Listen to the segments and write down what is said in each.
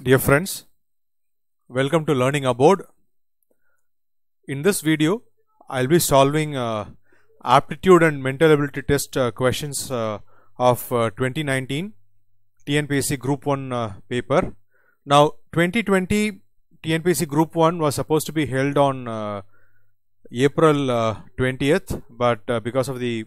Dear friends, welcome to Learning Abroad. In this video, I'll be solving uh, aptitude and mental ability test uh, questions uh, of uh, 2019 TNPSC Group 1 uh, paper. Now, 2020 TNPSC Group 1 was supposed to be held on uh, April 20th, but because of the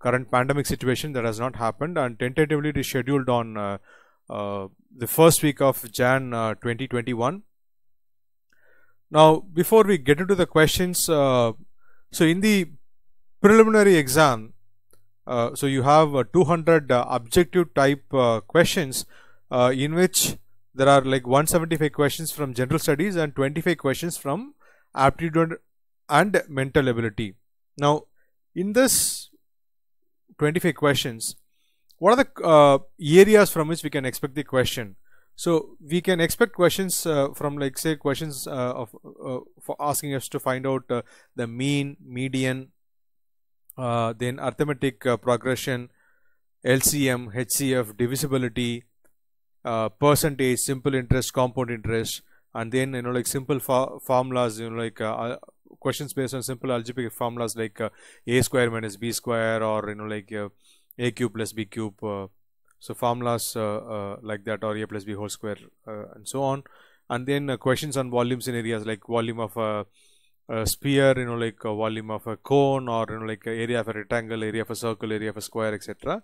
current pandemic situation that has not happened and tentatively it is scheduled on uh, the first week of Jan uh, 2021. Now, before we get into the questions, uh, so in the preliminary exam, so you have 200 objective type questions in which there are like 175 questions from general studies and 25 questions from aptitude and mental ability. Now, in this 25 questions, what are the uh, areas from which we can expect the question? So we can expect questions uh, from like say questions uh, of uh, for asking us to find out uh, the mean, median, then arithmetic progression, LCM, HCF, divisibility, percentage, simple interest, compound interest, and then you know like simple formulas, you know like questions based on simple algebraic formulas like a square minus b square or you know like a cube plus b cube uh, so formulas uh, uh, like that or a plus b whole square and so on and then questions on volumes in areas like volume of a, a sphere you know like volume of a cone or you know like area of a rectangle area of a circle area of a square etc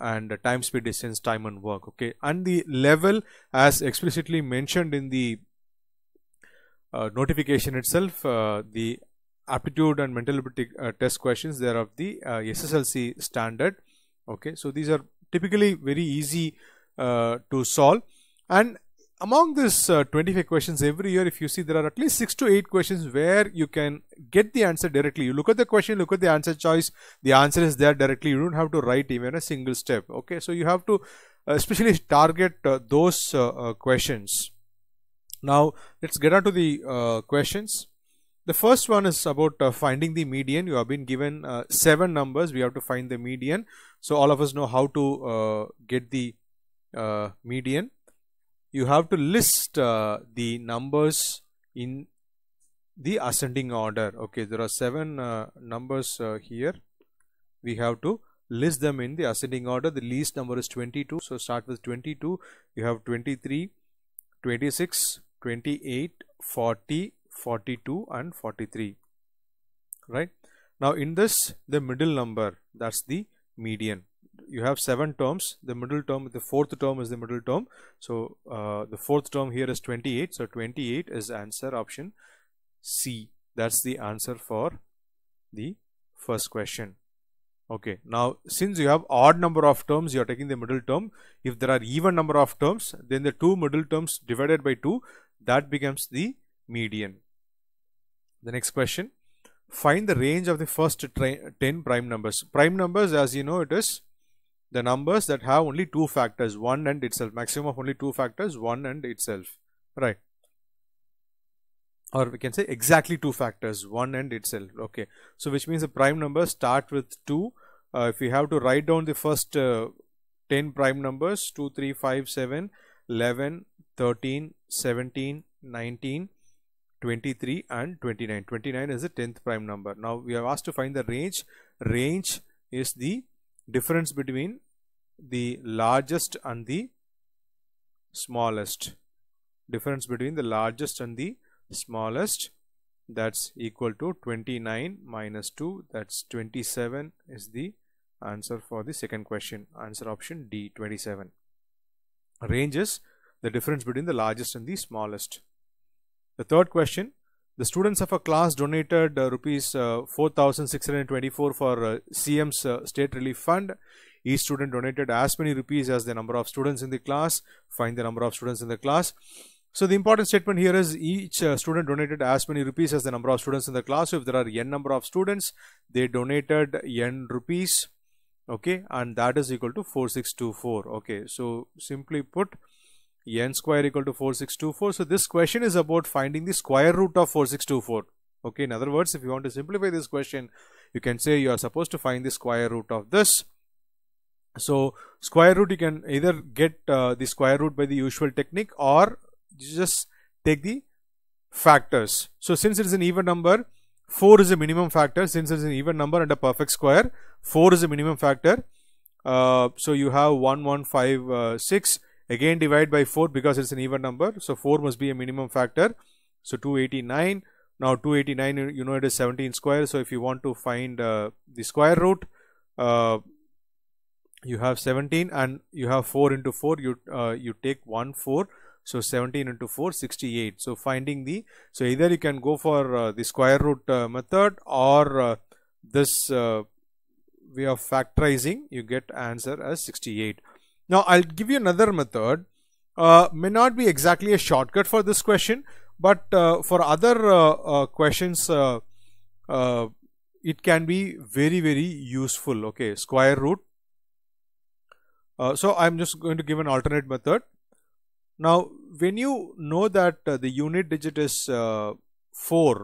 and time speed distance time and work okay and the level as explicitly mentioned in the uh, notification itself uh, the aptitude and mental ability uh, test questions they are of the uh, SSLC standard okay so these are typically very easy uh, to solve and among these uh, 25 questions every year if you see there are at least 6 to 8 questions where you can get the answer directly you look at the question look at the answer choice the answer is there directly you don't have to write even a single step okay so you have to uh, especially target uh, those questions now let's get on to the questions the first one is about uh, finding the median. You have been given uh, seven numbers. We have to find the median. So all of us know how to uh, get the uh, median. You have to list uh, the numbers in the ascending order. Okay, there are seven uh, numbers here. We have to list them in the ascending order. The least number is 22. So start with 22. You have 23, 26, 28, 40, 42 and 43 right now in this the middle number that's the median you have seven terms the middle term the fourth term is the middle term so uh, the fourth term here is 28 so 28 is answer option C that's the answer for the first question okay now since you have odd number of terms you are taking the middle term if there are even number of terms then the two middle terms divided by two that becomes the median. The next question, find the range of the first 10 prime numbers. Prime numbers as you know it is the numbers that have only two factors 1 and itself maximum of only two factors 1 and itself right or we can say exactly two factors 1 and itself okay so which means the prime numbers start with 2 uh, if we have to write down the first uh, 10 prime numbers 2 3 5 7 11 13 17 19 23 and 29 29 is the 10th prime number now we are asked to find the range range is the difference between the largest and the smallest difference between the largest and the smallest that's equal to 29 minus 2 that's 27 is the answer for the second question answer option D 27 range is the difference between the largest and the smallest the third question, the students of a class donated uh, rupees uh, 4624 for uh, CM's uh, state relief fund. Each student donated as many rupees as the number of students in the class. Find the number of students in the class. So the important statement here is each uh, student donated as many rupees as the number of students in the class. So if there are n number of students, they donated n rupees. Okay, and that is equal to 4624. Okay, so simply put, n square equal to 4624. So this question is about finding the square root of 4624. Okay, in other words, if you want to simplify this question, you can say you are supposed to find the square root of this. So square root, you can either get uh, the square root by the usual technique or just take the factors. So since it is an even number, 4 is a minimum factor. Since it is an even number and a perfect square, 4 is a minimum factor. Uh, so you have 1, 1, 5, uh, 6 Again divide by 4 because it's an even number. So 4 must be a minimum factor. So 289. Now 289 you know it is 17 square. So if you want to find uh, the square root uh, you have 17 and you have 4 into 4 you uh, you take 1 4 so 17 into 4 68 so finding the so either you can go for uh, the square root uh, method or uh, this uh, way of factorizing you get answer as 68 now, I'll give you another method. Uh, may not be exactly a shortcut for this question, but uh, for other uh, uh questions, uh, uh, it can be very, very useful. Okay, square root. so, I'm just going to give an alternate method. Now, when you know that the unit digit is 4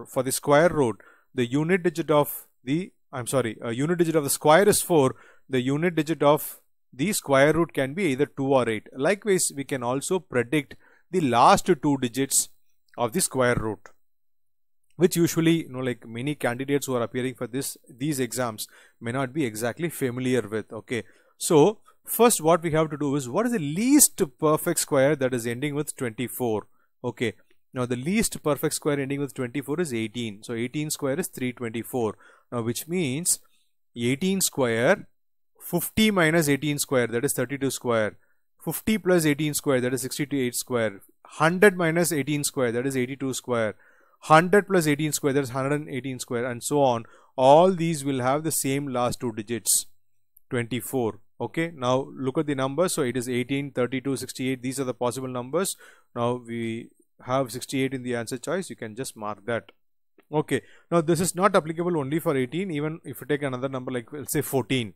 for the square root, the unit digit of the, I'm sorry, unit digit of the square is 4, the unit digit of the square root can be either 2 or 8. Likewise, we can also predict the last two digits of the square root which usually you know like many candidates who are appearing for this these exams may not be exactly familiar with okay so first what we have to do is what is the least perfect square that is ending with 24 okay now the least perfect square ending with 24 is 18 so 18 square is 324 now which means 18 square 50 minus 18 square that is 32 square 50 plus 18 square that is 68 square 100 minus 18 square that is 82 square 100 plus 18 square that is 118 square and so on all these will have the same last two digits 24 okay now look at the numbers so it is 18 32 68 these are the possible numbers now we have 68 in the answer choice you can just mark that okay now this is not applicable only for 18 even if you take another number like let's say 14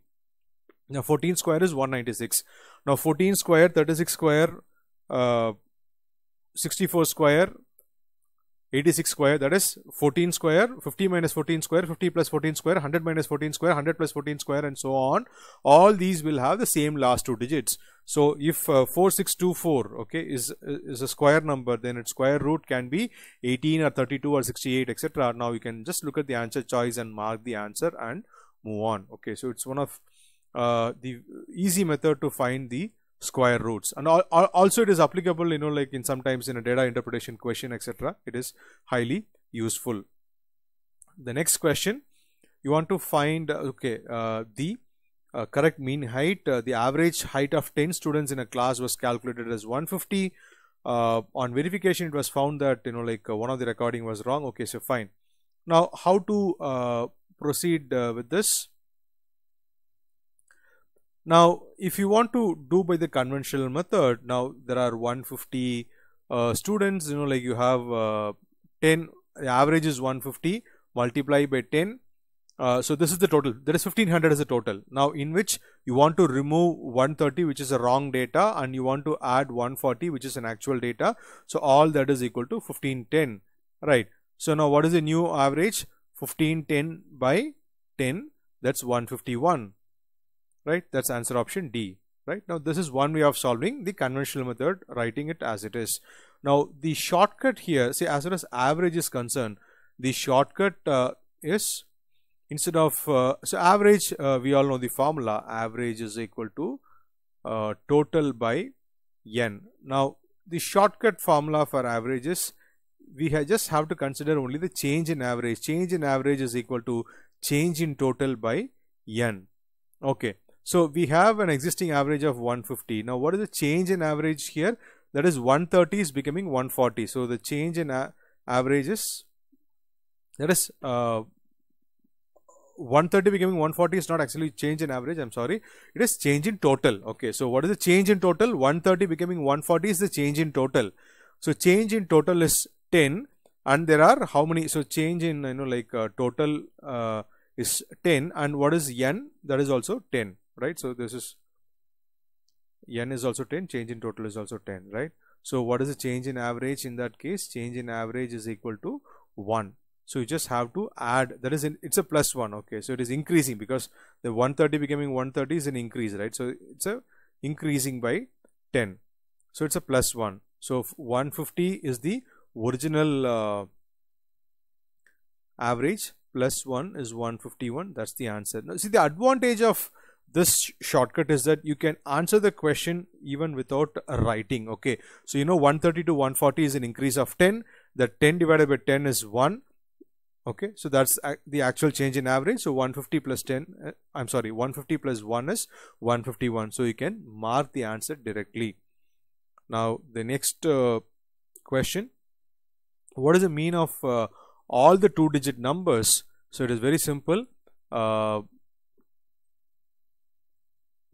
now 14 square is 196. Now 14 square, 36 square, uh, 64 square, 86 square that is 14 square 50 minus 14 square 50 plus 14 square 100 minus 14 square 100 plus 14 square and so on all these will have the same last two digits so if uh, 4624 okay is is a square number then its square root can be 18 or 32 or 68 etc now you can just look at the answer choice and mark the answer and move on okay so it's one of uh, the easy method to find the square roots and also it is applicable you know like in sometimes in a data interpretation question etc it is highly useful the next question you want to find uh, okay uh, the uh, correct mean height uh, the average height of 10 students in a class was calculated as 150 uh, on verification it was found that you know like one of the recording was wrong okay so fine now how to proceed with this now, if you want to do by the conventional method, now there are 150 uh, students, you know, like you have uh, 10, the average is 150, multiply by 10. Uh, so this is the total, there is 1500 as a total. Now, in which you want to remove 130, which is a wrong data, and you want to add 140, which is an actual data. So all that is equal to 1510, right? So now what is the new average? 1510 by 10, that's 151 right? That's answer option D, right? Now, this is one way of solving the conventional method, writing it as it is. Now, the shortcut here, see, as far as average is concerned, the shortcut uh, is instead of, uh, so average, uh, we all know the formula, average is equal to uh, total by n. Now, the shortcut formula for average is we just have to consider only the change in average. Change in average is equal to change in total by n. Okay. So we have an existing average of 150. Now what is the change in average here? That is 130 is becoming 140. So the change in average is that is uh, 130 becoming 140 is not actually change in average i'm sorry it is change in total okay so what is the change in total 130 becoming 140 is the change in total so change in total is 10 and there are how many so change in you know like uh, total uh, is 10 and what is n that is also 10 right so this is n is also 10 change in total is also 10 right so what is the change in average in that case change in average is equal to 1 so you just have to add that is in, it's a plus 1 okay so it is increasing because the 130 becoming 130 is an increase right so it's a increasing by 10 so it's a plus 1 so 150 is the original uh, average plus 1 is 151 that's the answer now see the advantage of this shortcut is that you can answer the question even without writing okay so you know 130 to 140 is an increase of 10 the 10 divided by 10 is 1 okay so that's the actual change in average so 150 plus 10 uh, i'm sorry 150 plus 1 is 151 so you can mark the answer directly now the next uh, question what is the mean of uh, all the two digit numbers so it is very simple uh,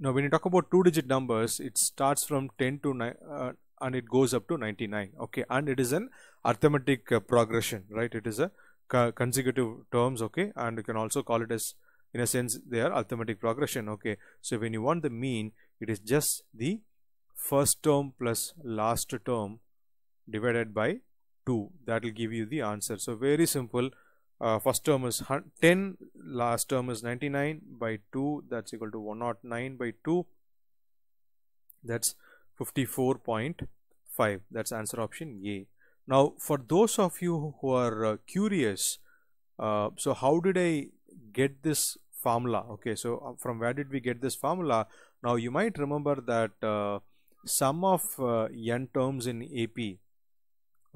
now, when you talk about two digit numbers, it starts from 10 to 9 uh, and it goes up to 99. Okay, and it is an arithmetic uh, progression, right? It is a consecutive terms, okay, and you can also call it as in a sense they are arithmetic progression, okay. So, when you want the mean, it is just the first term plus last term divided by 2 that will give you the answer. So, very simple uh, first term is 10 last term is 99 by 2 that's equal to 109 by 2 that's 54.5 that's answer option A now for those of you who are uh, curious uh, so how did I get this formula okay so uh, from where did we get this formula now you might remember that uh, sum of uh, n terms in AP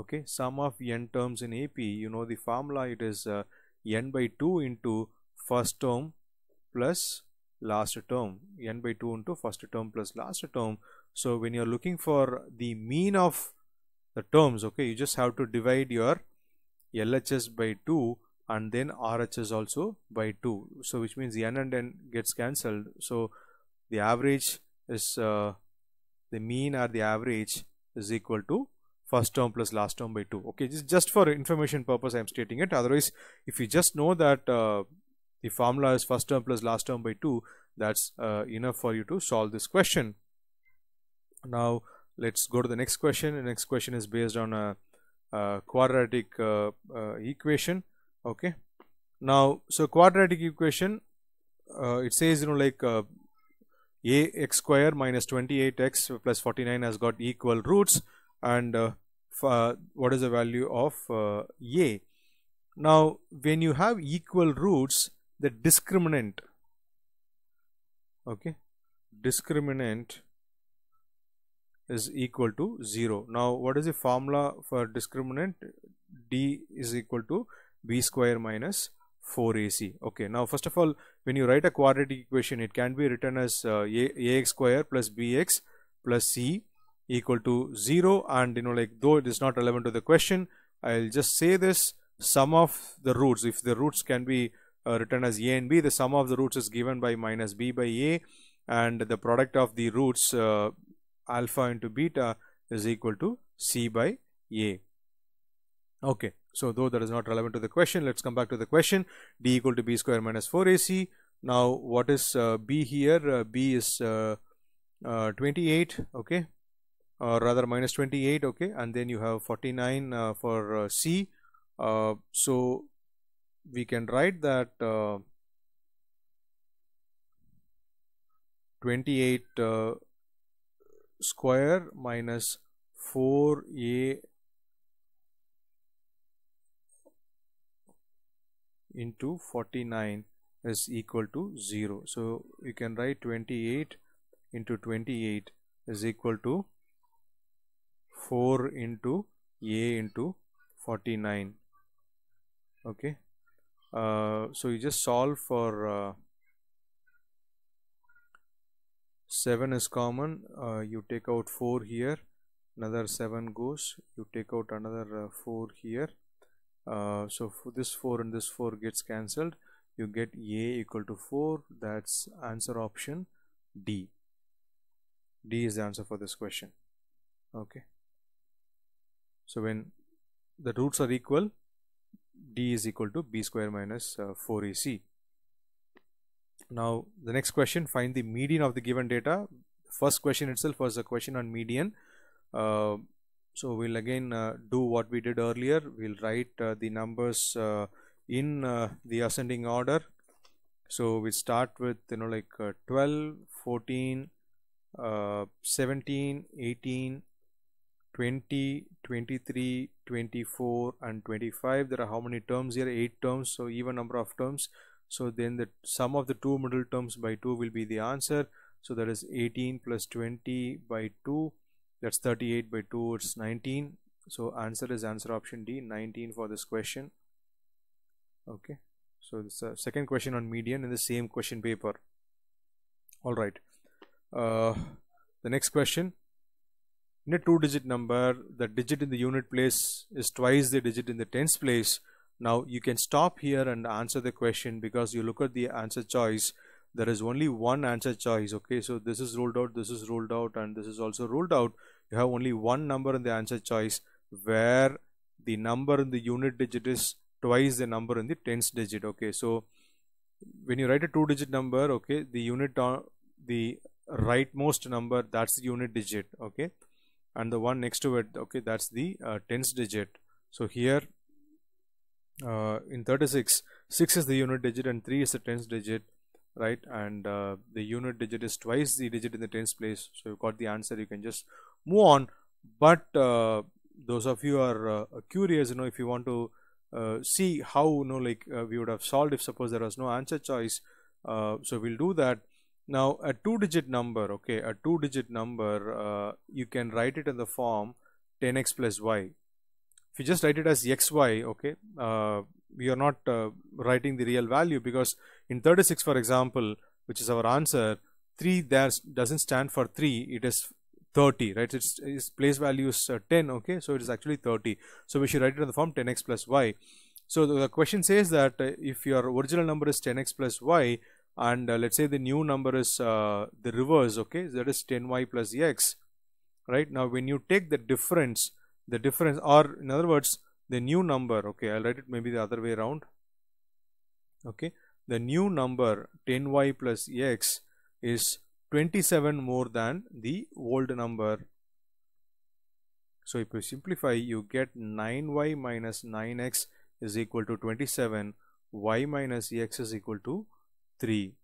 okay sum of n terms in AP you know the formula it is uh, n by 2 into first term plus last term n by 2 into first term plus last term so when you're looking for the mean of the terms okay you just have to divide your LHS by 2 and then RHS also by 2 so which means n and n gets cancelled so the average is uh, the mean or the average is equal to first term plus last term by 2 okay just, just for information purpose i'm stating it otherwise if you just know that uh, the formula is first term plus last term by 2 that's uh, enough for you to solve this question now let's go to the next question the next question is based on a, a quadratic uh, uh equation okay now so quadratic equation uh, it says you know like uh, ax square minus 28x plus 49 has got equal roots and uh, what is the value of uh, a. Now, when you have equal roots, the discriminant, okay, discriminant is equal to 0. Now, what is the formula for discriminant? D is equal to B square minus 4AC. Okay, now first of all, when you write a quadratic equation, it can be written as uh, a, ax square plus bx plus c equal to 0 and you know like though it is not relevant to the question I'll just say this sum of the roots if the roots can be uh, written as a and b the sum of the roots is given by minus b by a and the product of the roots uh, alpha into beta is equal to c by a okay so though that is not relevant to the question let's come back to the question d equal to b square minus 4ac now what is uh, b here uh, b is uh, uh, 28 okay or rather minus 28 okay and then you have 49 uh, for uh, C uh, so we can write that uh, 28 uh, square minus 4a into 49 is equal to 0 so you can write 28 into 28 is equal to 4 into a into 49 okay uh, so you just solve for uh, 7 is common uh, you take out 4 here another 7 goes you take out another uh, 4 here uh, so this 4 and this 4 gets cancelled you get a equal to 4 that's answer option D D is the answer for this question okay so when the roots are equal, d is equal to b square minus uh, 4ac. Now the next question, find the median of the given data. First question itself was a question on median. Uh, so we'll again uh, do what we did earlier. We'll write uh, the numbers uh, in uh, the ascending order. So we start with you know like 12, 14, 17, 18, 20 23 24 and 25 there are how many terms here eight terms so even number of terms so then the sum of the two middle terms by 2 will be the answer so that is 18 plus 20 by 2 that's 38 by 2 it's 19 so answer is answer option D 19 for this question okay so it's a uh, second question on median in the same question paper all right uh, the next question in a two digit number the digit in the unit place is twice the digit in the tens place now you can stop here and answer the question because you look at the answer choice there is only one answer choice okay so this is ruled out this is ruled out and this is also ruled out you have only one number in the answer choice where the number in the unit digit is twice the number in the tens digit okay so when you write a two digit number okay the unit on uh, the rightmost number that's the unit digit okay and the one next to it okay that's the uh, tens digit so here uh, in 36 6 is the unit digit and 3 is the tens digit right and uh, the unit digit is twice the digit in the tens place so you've got the answer you can just move on but uh, those of you are uh, curious you know if you want to uh, see how you know like we would have solved if suppose there was no answer choice so we'll do that now a two digit number, okay, a two digit number, uh, you can write it in the form 10x plus y. If you just write it as xy, okay, uh, we are not uh, writing the real value because in 36, for example, which is our answer, 3 there doesn't stand for 3, it is 30, right? It's, its place value is uh, 10, okay, so it is actually 30. So we should write it in the form 10x plus y. So the question says that uh, if your original number is 10x plus y, and uh, let's say the new number is uh, the reverse okay that is 10y plus x right now when you take the difference the difference or in other words the new number okay i'll write it maybe the other way around okay the new number 10y plus x is 27 more than the old number so if you simplify you get 9y minus 9x is equal to 27 y minus x is equal to 3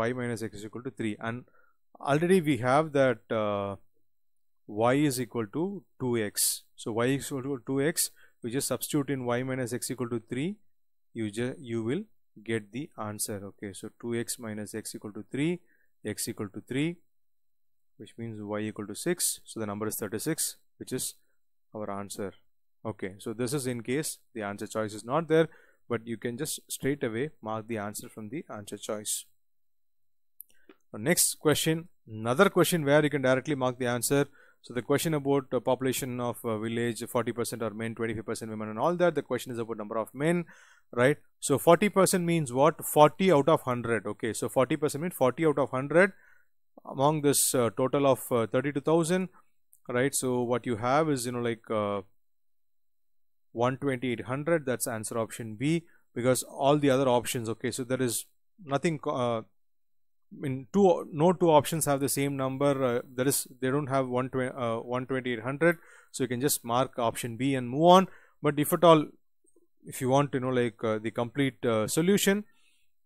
y minus x is equal to 3 and already we have that uh, y is equal to 2x so y is equal to 2x We just substitute in y minus x equal to 3 you just you will get the answer okay so 2x minus x equal to 3 x equal to 3 which means y equal to 6 so the number is 36 which is our answer okay so this is in case the answer choice is not there but you can just straight away mark the answer from the answer choice. Now next question, another question where you can directly mark the answer. So the question about uh, population of uh, village, 40% are men, 25% women and all that. The question is about number of men, right? So 40% means what? 40 out of 100. Okay, so 40% means 40 out of 100 among this uh, total of uh, 32,000, right? So what you have is, you know, like uh, 12800 that's answer option B because all the other options okay so there is nothing uh, in two no two options have the same number uh, that is they don't have 120 uh, 12800 so you can just mark option B and move on but if at all if you want to you know like uh, the complete uh, solution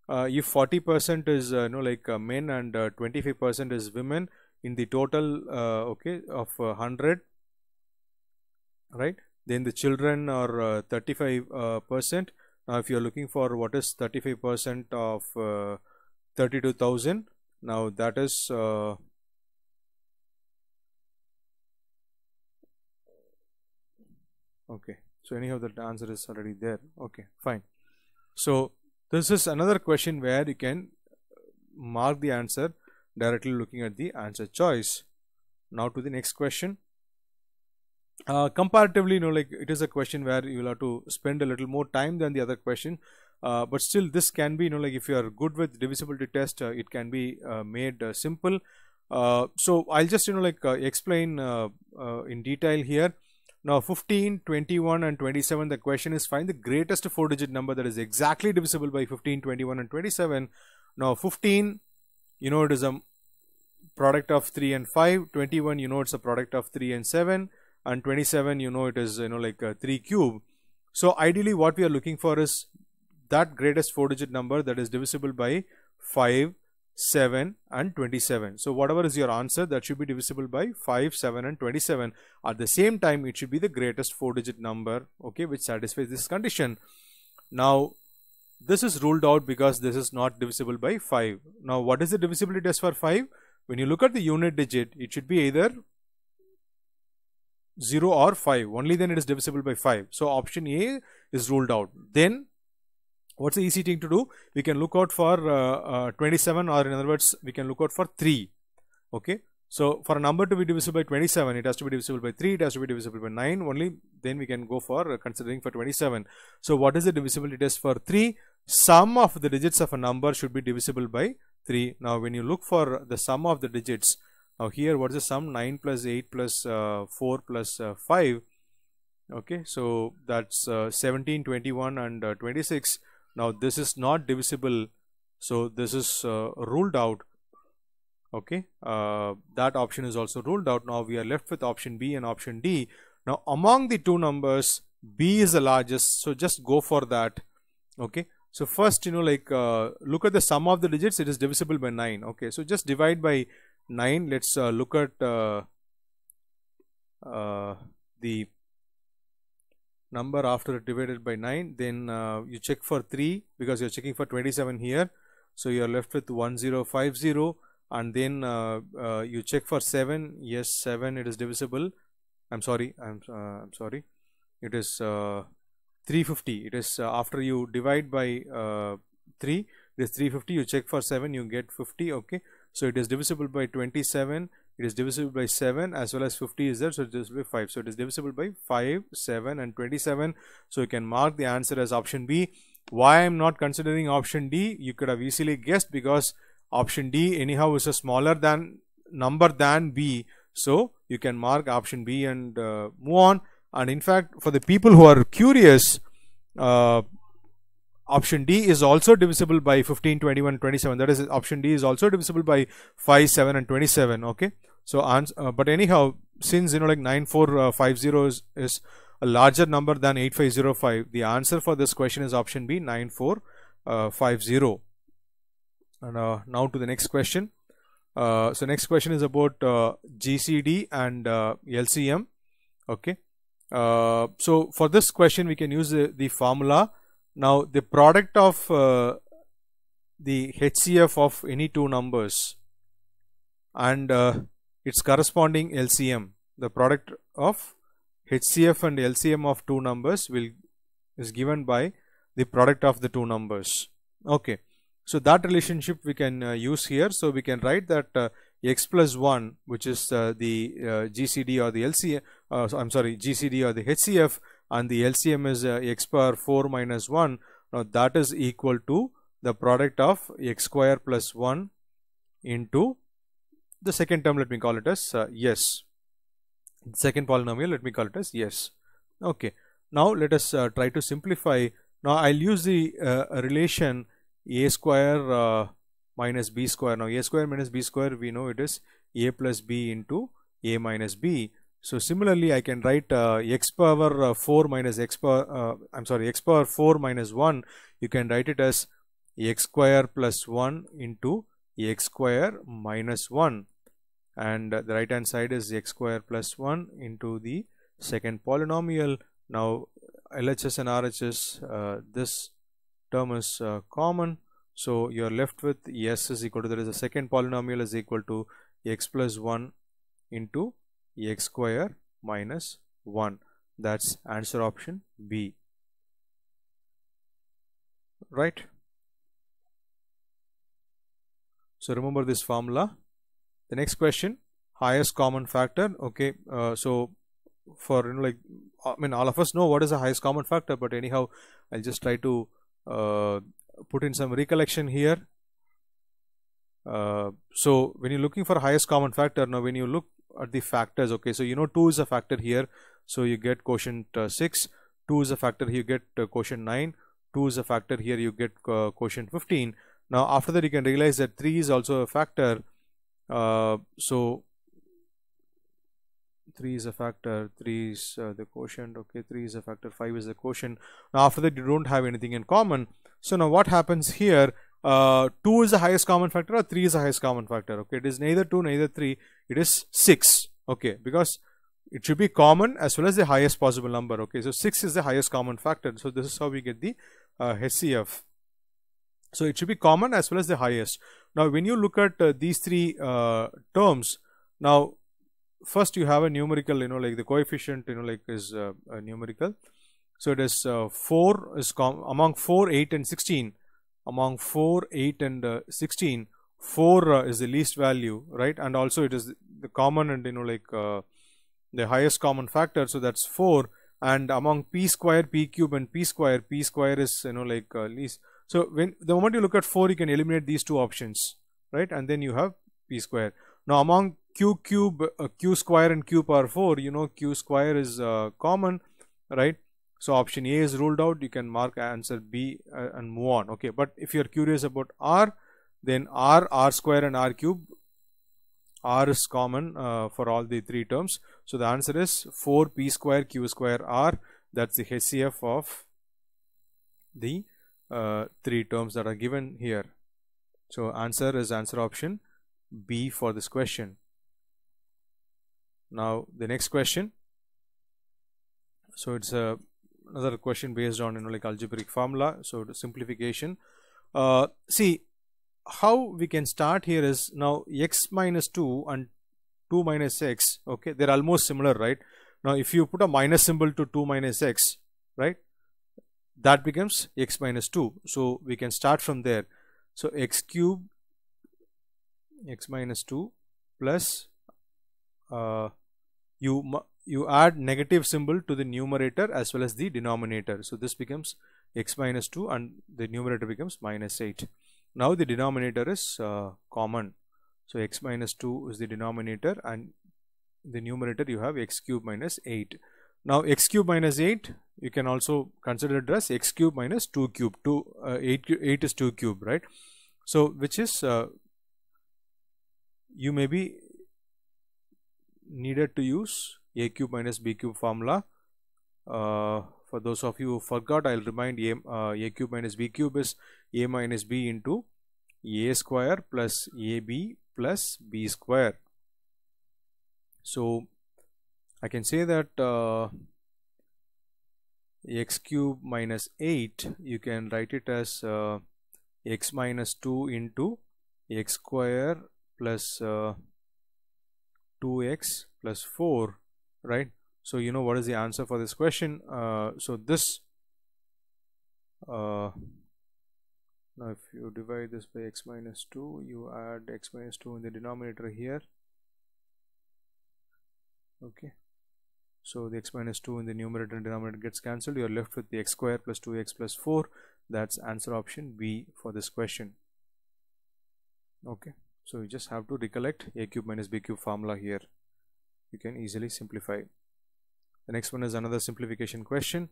uh, if 40% is you uh, know like men and 25% is women in the total okay of 100 right then the children are uh, 35 uh, percent now if you're looking for what is 35 percent of uh, 32,000 now that is okay so anyhow that answer is already there okay fine so this is another question where you can mark the answer directly looking at the answer choice now to the next question uh, comparatively you know like it is a question where you will have to spend a little more time than the other question uh, but still this can be you know like if you are good with divisibility test uh, it can be uh, made uh, simple uh, so i'll just you know like explain in detail here now 15 21 and 27 the question is find the greatest four digit number that is exactly divisible by 15 21 and 27 now 15 you know it is a product of 3 and 5 21 you know it's a product of 3 and 7 and 27 you know it is you know like 3 cube so ideally what we are looking for is that greatest four digit number that is divisible by 5 7 and 27 so whatever is your answer that should be divisible by 5 7 and 27 at the same time it should be the greatest four digit number okay which satisfies this condition now this is ruled out because this is not divisible by 5 now what is the divisibility test for 5 when you look at the unit digit it should be either 0 or 5 only then it is divisible by 5 so option a is ruled out then what's the easy thing to do we can look out for uh, uh, 27 or in other words we can look out for 3 okay so for a number to be divisible by 27 it has to be divisible by 3 it has to be divisible by 9 only then we can go for uh, considering for 27 so what is the divisibility test for 3 sum of the digits of a number should be divisible by 3 now when you look for the sum of the digits now here what's the sum 9 plus 8 plus, uh, 4 plus, uh, 5 okay so that's uh, 17 21 and uh, 26 now this is not divisible so this is uh, ruled out okay uh, that option is also ruled out now we are left with option b and option d now among the two numbers b is the largest so just go for that okay so first you know like look at the sum of the digits it is divisible by 9 okay so just divide by 9 let's uh, look at uh, uh, the number after divided by 9 then uh, you check for 3 because you're checking for 27 here so you're left with 1050 and then uh, uh, you check for 7 yes 7 it is divisible I'm sorry I'm, I'm sorry it is 350 it is after you divide by 3 it is 350 you check for 7 you get 50 okay so it is divisible by 27, it is divisible by 7 as well as 50 is there, so it is divisible by 5. So it is divisible by 5, 7 and 27. So you can mark the answer as option B. Why I am not considering option D, you could have easily guessed because option D anyhow is a smaller than number than B. So you can mark option B and uh, move on. And in fact, for the people who are curious, uh, option D is also divisible by 15, 21, 27. That is option D is also divisible by 5, 7 and 27. Okay. So, uh, but anyhow, since you know like 9450 uh, is, is a larger number than 8505, the answer for this question is option B 9450. Uh, and uh, now to the next question. Uh, so, next question is about GCD and LCM. Okay. so, for this question, we can use the, the formula now the product of uh, the HCF of any two numbers and uh, its corresponding LCM, the product of HCF and LCM of two numbers will is given by the product of the two numbers. Okay, so that relationship we can uh, use here. So we can write that uh, x plus 1 which is uh, the uh, GCD or the LCM uh, I'm sorry GCD or the HCF and the LCM is uh, x power 4 minus 1. Now that is equal to the product of x square plus 1 into the second term let me call it as uh, yes. Second polynomial let me call it as yes. Okay. Now let us uh, try to simplify. Now I'll use the uh, relation a square uh, minus b square. Now a square minus b square we know it is a plus b into a minus b so similarly, I can write uh, x power uh, 4 minus x power, uh, I'm sorry, x power 4 minus 1. You can write it as x square plus 1 into x square minus 1. And the right hand side is x square plus 1 into the second polynomial. Now LHS and RHS, uh, this term is uh, common. So you are left with s is equal to, there is a second polynomial is equal to x plus 1 into x square minus 1 that's answer option B right so remember this formula the next question highest common factor okay uh, so for you know like I mean all of us know what is the highest common factor but anyhow I'll just try to uh, put in some recollection here uh, so when you're looking for highest common factor now when you look are the factors okay so you know 2 is a factor here so you get quotient uh, 6 2 is a factor here you get uh, quotient 9 2 is a factor here you get uh, quotient 15 now after that you can realize that 3 is also a factor uh, so 3 is a factor 3 is uh, the quotient okay 3 is a factor 5 is the quotient now after that you don't have anything in common so now what happens here uh, 2 is the highest common factor or 3 is the highest common factor okay it is neither 2 neither 3 it is 6 okay because it should be common as well as the highest possible number okay so 6 is the highest common factor so this is how we get the uh, HCF so it should be common as well as the highest now when you look at uh, these three uh, terms now first you have a numerical you know like the coefficient you know like is uh, numerical so it is uh, 4 is among 4 8 and 16 among 4, 8 and uh, 16, 4 uh, is the least value, right? And also it is the common and, you know, like uh, the highest common factor. So that's 4. And among p square, p cube and p square, p square is, you know, like uh, least. So when the moment you look at 4, you can eliminate these two options, right? And then you have p square. Now among q cube, uh, q square and q power 4, you know, q square is uh, common, right? So option A is ruled out. You can mark answer B uh, and move on. Okay. But if you're curious about R, then R, R square and R cube, R is common uh, for all the three terms. So the answer is 4 P square Q square R. That's the HCF of the uh, three terms that are given here. So answer is answer option B for this question. Now the next question. So it's a another question based on you know like algebraic formula so simplification uh, see how we can start here is now x minus 2 and 2 minus x okay they're almost similar right now if you put a minus symbol to 2 minus x right that becomes x minus 2 so we can start from there so x cube x minus 2 plus uh, u you add negative symbol to the numerator as well as the denominator. So this becomes x minus 2 and the numerator becomes minus 8. Now the denominator is uh, common. So x minus 2 is the denominator and the numerator you have x cube minus 8. Now x cube minus 8 you can also consider it as x cube minus 2 cube. 2 uh, 8, 8 is 2 cube right. So which is uh, you may be needed to use a cube minus b cube formula. Uh, for those of you who forgot, I'll remind a, uh, a cube minus b cube is a minus b into a square plus ab plus b square. So I can say that uh, x cube minus 8, you can write it as uh, x minus 2 into x square plus, 2x uh, plus 4 right so you know what is the answer for this question uh, so this uh, now if you divide this by x minus 2 you add x minus 2 in the denominator here okay so the x minus 2 in the numerator and denominator gets cancelled you are left with the x square plus 2x plus 4 that's answer option B for this question okay so you just have to recollect a cube minus b cube formula here you can easily simplify the next one is another simplification question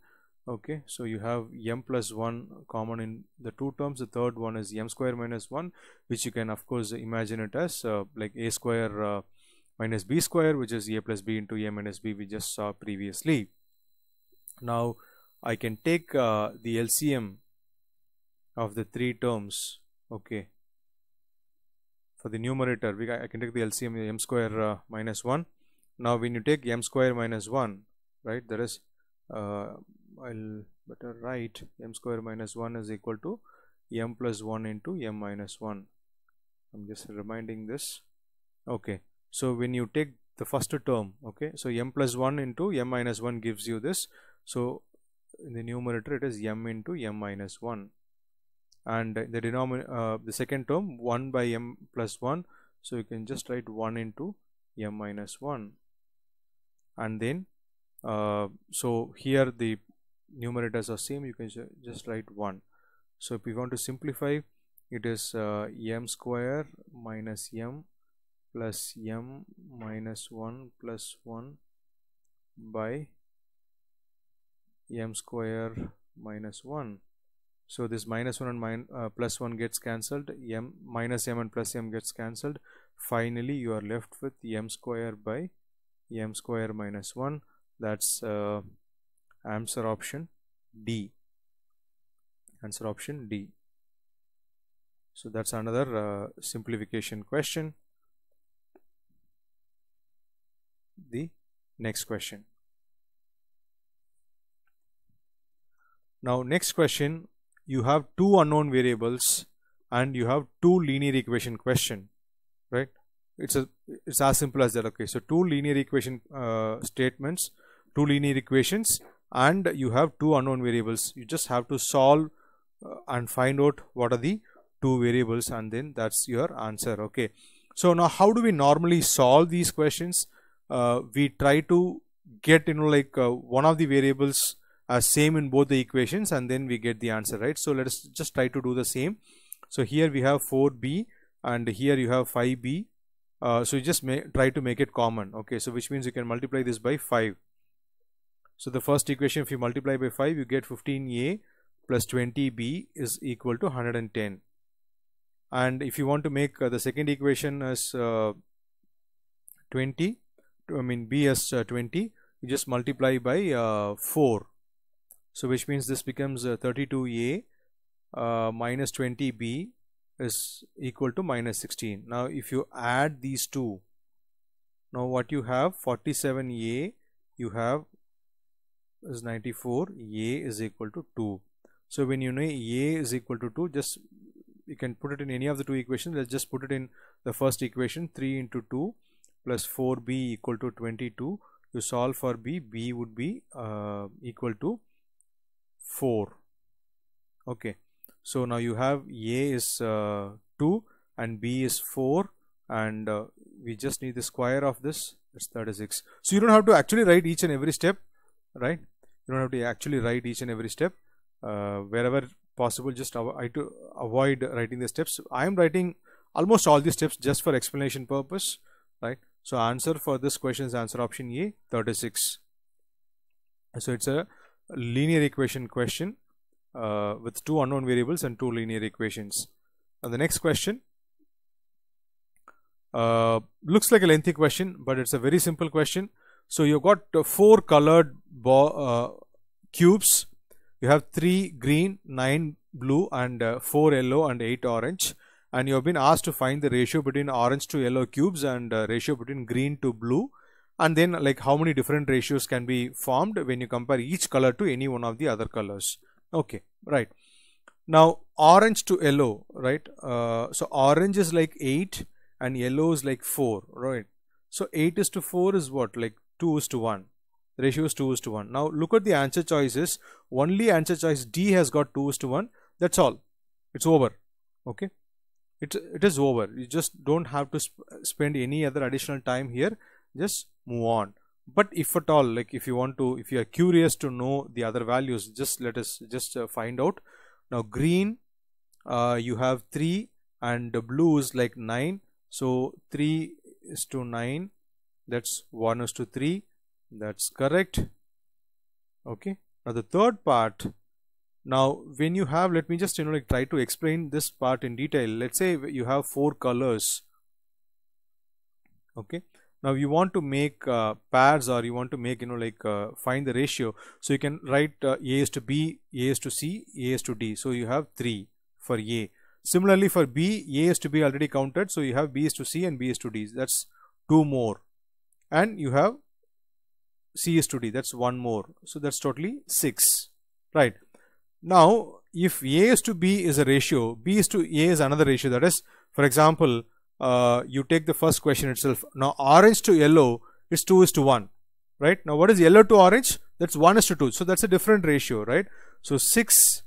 okay so you have m plus 1 common in the two terms the third one is m square minus 1 which you can of course imagine it as uh, like a square uh, minus b square which is a plus b into a minus b we just saw previously now I can take uh, the LCM of the three terms okay for the numerator we, I can take the LCM m square uh, minus 1 now when you take m square minus 1 right that is uh, I'll better write m square minus 1 is equal to m plus 1 into m minus 1 I'm just reminding this okay so when you take the first term okay so m plus 1 into m minus 1 gives you this so in the numerator it is m into m minus 1 and the denominator uh, the second term 1 by m plus 1 so you can just write 1 into m minus 1 and then uh, so here the numerators are same you can just write 1 so if we want to simplify it is uh, m square minus m plus m minus 1 plus 1 by m square minus 1 so this minus 1 and min uh, plus 1 gets cancelled m minus m and plus m gets cancelled finally you are left with m square by m square minus 1 that's uh, answer option D answer option D so that's another uh, simplification question the next question now next question you have two unknown variables and you have two linear equation question right it's a it's as simple as that okay so two linear equation uh, statements two linear equations and you have two unknown variables you just have to solve uh, and find out what are the two variables and then that's your answer okay so now how do we normally solve these questions uh, we try to get you know like uh, one of the variables as same in both the equations and then we get the answer right so let us just try to do the same so here we have 4b and here you have 5b uh, so you just try to make it common. Okay, so which means you can multiply this by 5. So the first equation, if you multiply by 5, you get 15a plus 20b is equal to 110. And if you want to make uh, the second equation as uh, 20, I mean b as uh, 20, you just multiply by uh, 4. So which means this becomes 32a minus 20b is equal to minus 16. Now if you add these two, now what you have 47a you have is 94 a is equal to 2. So when you know a is equal to 2 just you can put it in any of the two equations let's just put it in the first equation 3 into 2 plus 4b equal to 22 you solve for b b would be uh, equal to 4 okay so now you have A is uh, 2 and B is 4 and uh, we just need the square of this that's 36. So you don't have to actually write each and every step right you don't have to actually write each and every step uh, wherever possible just I to avoid writing the steps I am writing almost all these steps just for explanation purpose right so answer for this question is answer option A 36 so it's a linear equation question uh, with two unknown variables and two linear equations. And the next question uh, looks like a lengthy question, but it's a very simple question. So you've got four colored uh, cubes. You have three green, nine blue, and uh, four yellow, and eight orange. And you've been asked to find the ratio between orange to yellow cubes and uh, ratio between green to blue. And then like how many different ratios can be formed when you compare each color to any one of the other colors okay right now orange to yellow right uh, so orange is like 8 and yellow is like 4 right so 8 is to 4 is what like 2 is to 1 the ratio is 2 is to 1 now look at the answer choices only answer choice D has got 2 is to 1 that's all it's over okay it, it is over you just don't have to sp spend any other additional time here just move on but if at all like if you want to if you are curious to know the other values just let us just uh, find out now green uh, you have 3 and blue is like 9 so 3 is to 9 that's 1 is to 3 that's correct okay now the third part now when you have let me just you know like try to explain this part in detail let's say you have four colors okay now you want to make uh, pairs or you want to make you know like uh, find the ratio so you can write uh, a is to b a is to c a is to d so you have 3 for a similarly for b a is to b already counted so you have b is to c and b is to d that's two more and you have c is to d that's one more so that's totally 6 right now if a is to b is a ratio b is to a is another ratio that is for example uh, you take the first question itself. Now, orange to yellow is 2 is to 1, right? Now, what is yellow to orange? That's 1 is to 2. So, that's a different ratio, right? So, 6,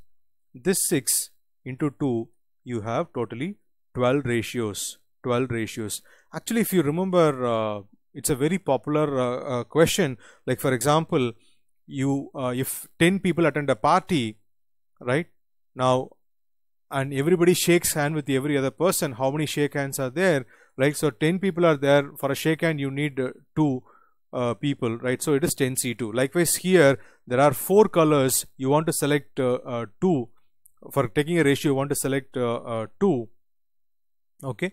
this 6 into 2, you have totally 12 ratios. 12 ratios. Actually, if you remember, uh, it's a very popular uh, uh question. Like, for example, you uh, if 10 people attend a party, right? Now, and everybody shakes hand with every other person how many shake hands are there right so 10 people are there for a shake hand you need uh, two uh, people right so it is 10c2 likewise here there are four colors you want to select uh, uh two for taking a ratio you want to select uh, uh, two okay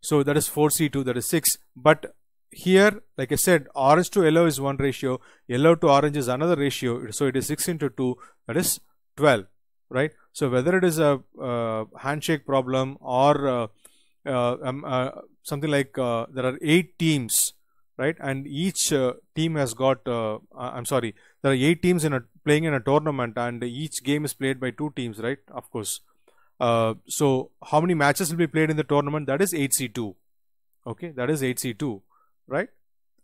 so that is 4c2 that is 6 but here like i said orange to yellow is one ratio yellow to orange is another ratio so it is 6 into 2 that is 12 right so whether it is a uh, handshake problem or uh, uh, um, uh, something like there are eight teams, right? And each team has got, I'm sorry, there are eight teams in a playing in a tournament, and each game is played by two teams, right? Of course. so how many matches will be played in the tournament? That is 8c2. Okay, that is 8c2, right?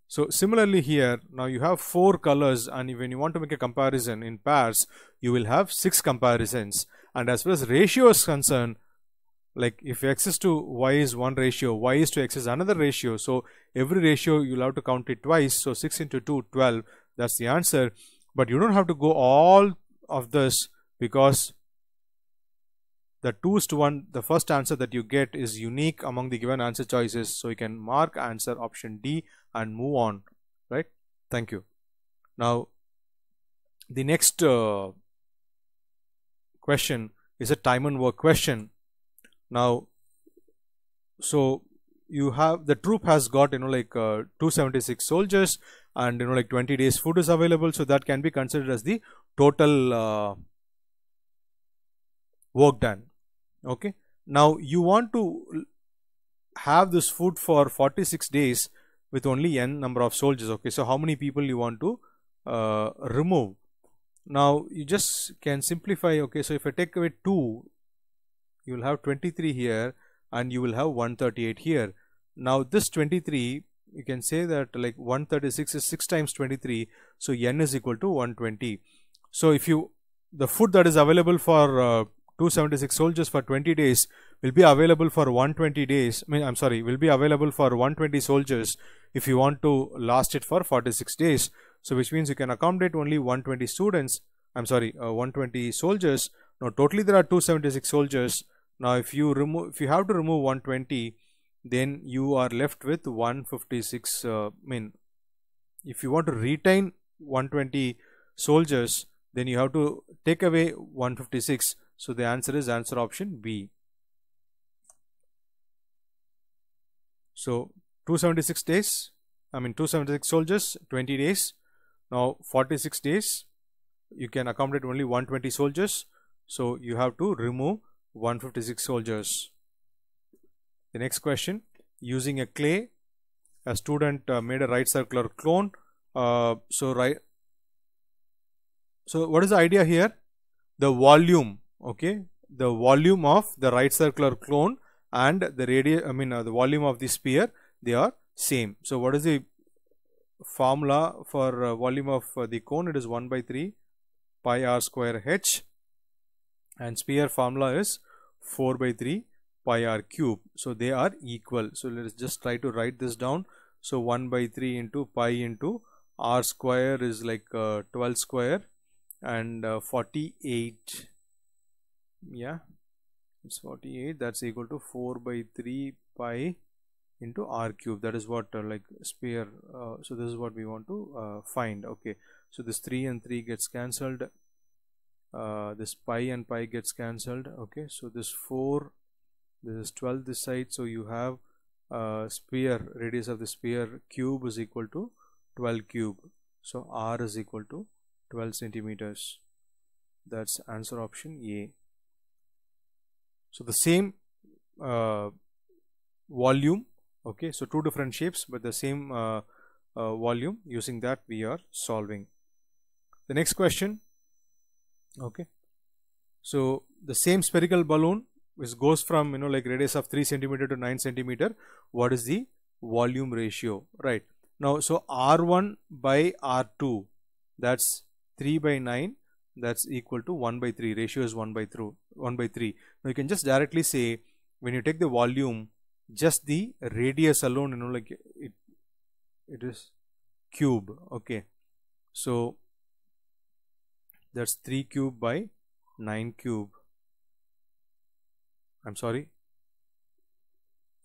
So similarly here, now you have four colors and when you want to make a comparison in pairs, you will have six comparisons. And as far as ratio is concerned, like if x is to y is one ratio, y is to x is another ratio. So every ratio you'll have to count it twice. So 6 into 2, 12, that's the answer. But you don't have to go all of this because the to one, the first answer that you get is unique among the given answer choices. So you can mark answer option D and move on, right? Thank you. Now, the next uh, question is a time and work question. Now, so you have the troop has got you know like uh, 276 soldiers and you know like 20 days food is available so that can be considered as the total uh, work done okay now you want to have this food for 46 days with only n number of soldiers okay so how many people you want to uh, remove now you just can simplify okay so if I take away 2 you will have 23 here and you will have 138 here now this 23 you can say that like 136 is 6 times 23 so n is equal to 120 so if you the food that is available for uh, 276 soldiers for 20 days will be available for 120 days. I mean, I'm sorry, will be available for 120 soldiers if you want to last it for 46 days. So which means you can accommodate only 120 students. I'm sorry, uh, 120 soldiers. Now totally there are 276 soldiers. Now if you remove, if you have to remove 120, then you are left with 156. Uh, I mean, if you want to retain 120 soldiers, then you have to take away 156 so the answer is answer option B. So 276 days, I mean 276 soldiers, 20 days. Now 46 days, you can accommodate only 120 soldiers. So you have to remove 156 soldiers. The next question, using a clay, a student uh, made a right circular clone. Uh, so right. So what is the idea here? The volume okay the volume of the right circular clone and the radius i mean uh, the volume of the sphere they are same so what is the formula for uh, volume of uh, the cone it is 1 by 3 pi r square h and sphere formula is 4 by 3 pi r cube so they are equal so let us just try to write this down so 1 by 3 into pi into r square is like uh, 12 square and uh, 48 yeah it's 48 that's equal to 4 by 3 pi into r cube that is what uh, like sphere uh, so this is what we want to uh, find okay so this 3 and 3 gets cancelled uh, this pi and pi gets cancelled okay so this 4 this is 12 this side so you have uh, sphere radius of the sphere cube is equal to 12 cube so r is equal to 12 centimeters that's answer option a so the same uh, volume, okay, so two different shapes but the same uh, uh, volume using that we are solving. The next question, okay, so the same spherical balloon which goes from you know like radius of 3 centimeter to 9 centimeter, what is the volume ratio, right? Now, so R1 by R2 that's 3 by 9 that's equal to 1 by 3 ratio is 1 by three. 1 by 3. Now you can just directly say when you take the volume just the radius alone you know like it it is cube okay so that's 3 cube by 9 cube I'm sorry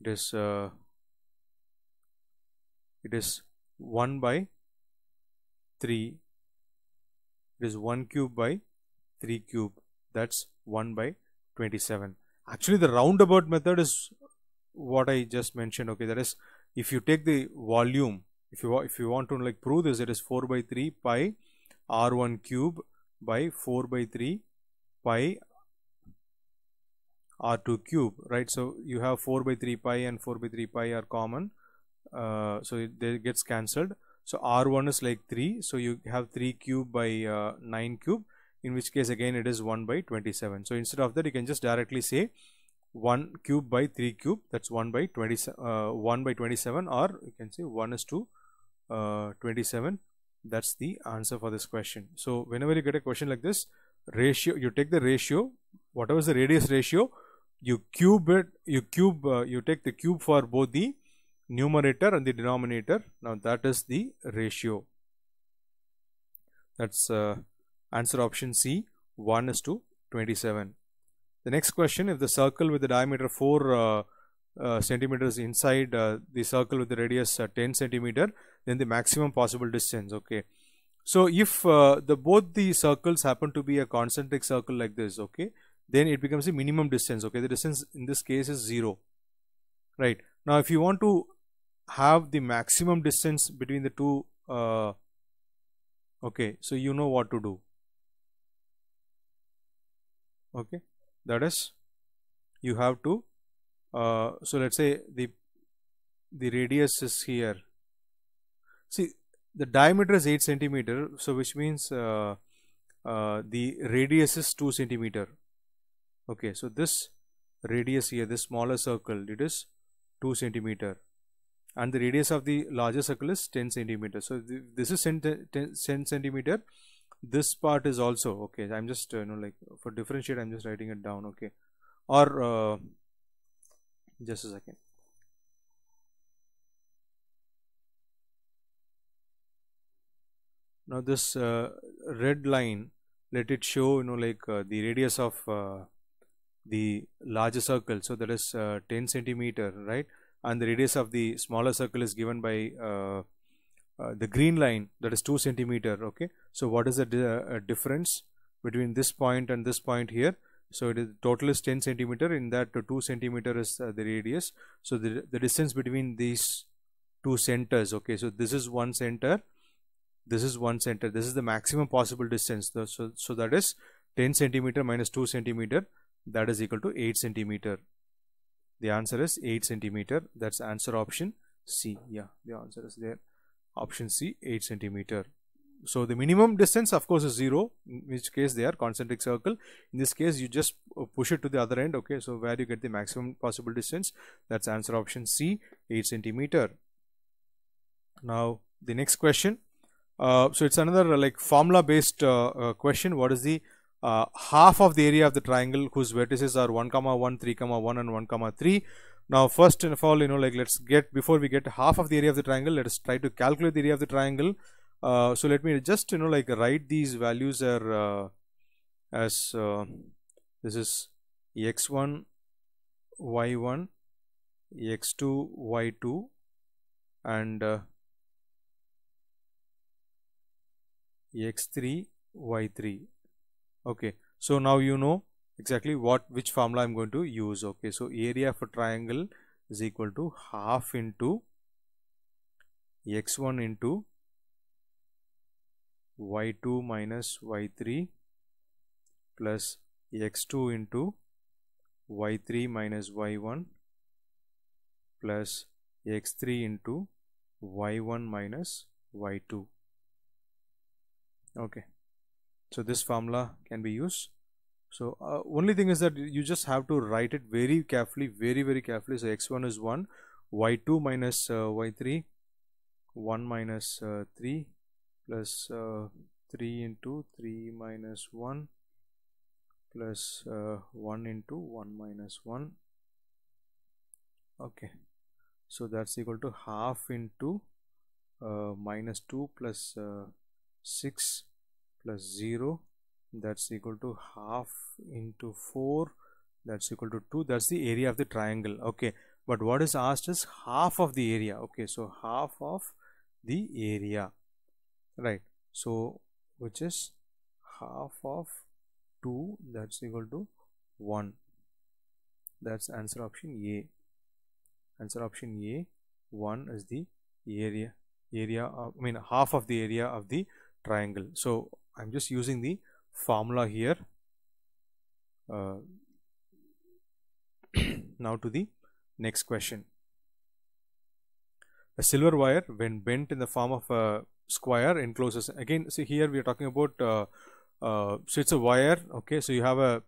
it is uh, it is 1 by 3 it is 1 cube by 3 cube that's 1 by 27 actually the roundabout method is what I just mentioned okay that is if you take the volume if you if you want to like prove this it is 4 by 3 pi r1 cube by 4 by 3 pi r2 cube right so you have 4 by 3 pi and 4 by 3 pi are common uh, so it, they gets cancelled so r1 is like 3 so you have 3 cube by uh, 9 cube in which case again it is 1 by 27 so instead of that you can just directly say 1 cube by 3 cube that's 1 by 27 uh, 1 by 27 or you can say 1 is to uh, 27 that's the answer for this question so whenever you get a question like this ratio you take the ratio whatever is the radius ratio you cube it you cube uh, you take the cube for both the numerator and the denominator now that is the ratio that's uh, Answer option C 1 is to 27. The next question if the circle with the diameter 4 uh, uh, centimeters inside uh, the circle with the radius uh, 10 centimeter then the maximum possible distance okay so if uh, the both the circles happen to be a concentric circle like this okay then it becomes the minimum distance okay the distance in this case is zero right now if you want to have the maximum distance between the two uh, okay so you know what to do okay that is you have to uh, so let's say the the radius is here see the diameter is 8 centimeter so which means uh, uh, the radius is 2 centimeter okay so this radius here this smaller circle it is 2 centimeter and the radius of the larger circle is 10 centimeter so th this is 10, 10, 10 centimeter this part is also okay i'm just uh, you know like for differentiate i'm just writing it down okay or uh, just a second now this uh, red line let it show you know like uh, the radius of uh, the larger circle so that is uh, 10 centimeter right and the radius of the smaller circle is given by uh, the green line that is 2 centimeter okay so what is the di uh, difference between this point and this point here so it is total is 10 centimeter in that 2 centimeter is uh, the radius so the, the distance between these two centers okay so this is one center this is one center this is the maximum possible distance so, so that is 10 centimeter minus 2 centimeter that is equal to 8 centimeter the answer is 8 centimeter that's answer option C yeah the answer is there option C 8 centimeter. So the minimum distance of course is 0 in which case they are concentric circle. In this case you just uh, push it to the other end okay so where you get the maximum possible distance that's answer option C 8 centimeter. Now the next question uh, so it's another uh, like formula based uh, uh, question what is the uh, half of the area of the triangle whose vertices are 1 comma 1 3 comma 1 and 1 comma 3 now first and of all, you know, like let's get, before we get half of the area of the triangle, let us try to calculate the area of the triangle. Uh, so let me just, you know, like write these values are, uh, as uh, this is x1, y1, x2, y2 and uh, x3, y3. Okay, so now you know exactly what which formula I'm going to use okay so area of a triangle is equal to half into x1 into y2 minus y3 plus x2 into y3 minus y1 plus x3 into y1 minus y2 okay so this formula can be used so uh, only thing is that you just have to write it very carefully, very, very carefully. So x1 is 1, y2 minus uh, y3, 1 minus, uh, 3 plus uh, 3 into 3 minus 1 plus uh, 1 into 1 minus 1. Okay, so that's equal to half into uh, minus 2 plus 6 plus 0 that's equal to half into 4 that's equal to 2 that's the area of the triangle okay but what is asked is half of the area okay so half of the area right so which is half of 2 that's equal to 1 that's answer option A answer option A 1 is the area area of, I mean half of the area of the triangle so I'm just using the formula here uh, now to the next question a silver wire when bent in the form of a square encloses again see here we are talking about uh, uh, so it's a wire okay so you have a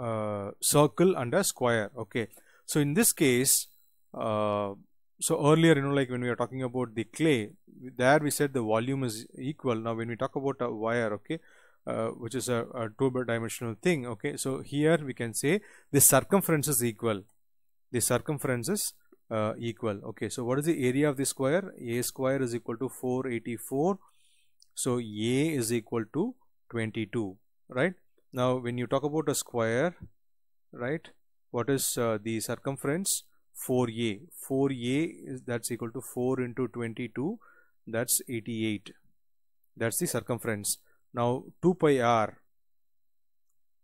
uh, circle and a square okay so in this case uh, so earlier you know like when we were talking about the clay there we said the volume is equal now when we talk about a wire okay uh, which is a, a two dimensional thing okay so here we can say the circumference is equal the circumference is uh, equal okay so what is the area of the square a square is equal to 484 so a is equal to 22 right now when you talk about a square right what is uh, the circumference 4a 4a is that's equal to 4 into 22 that's 88 that's the circumference now 2 pi r